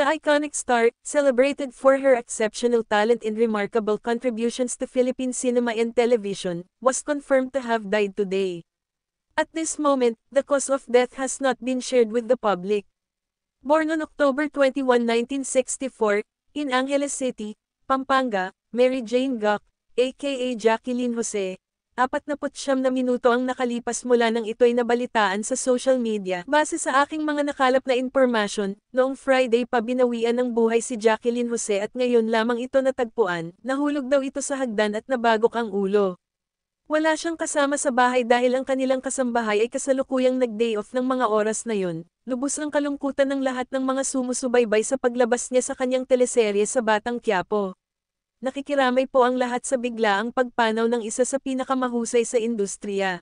The iconic star, celebrated for her exceptional talent and remarkable contributions to Philippine cinema and television, was confirmed to have died today. At this moment, the cause of death has not been shared with the public. Born on October 21, 1964, in Angeles City, Pampanga, Mary Jane Guck, aka Jacqueline Jose, 49 na minuto ang nakalipas mula nang ito'y nabalitaan sa social media. Base sa aking mga nakalap na impormasyon, noong Friday pa binawian ng buhay si Jacqueline Jose at ngayon lamang ito natagpuan, nahulog daw ito sa hagdan at nabagok ang ulo. Wala siyang kasama sa bahay dahil ang kanilang kasambahay ay kasalukuyang nag-day off ng mga oras na yon. Lubos ang kalungkutan ng lahat ng mga sumusubaybay sa paglabas niya sa kanyang teleserye sa Batang Quiapo nakikiramay po ang lahat sa biglaang pagpanaw ng isa sa pinakamahusay sa industriya.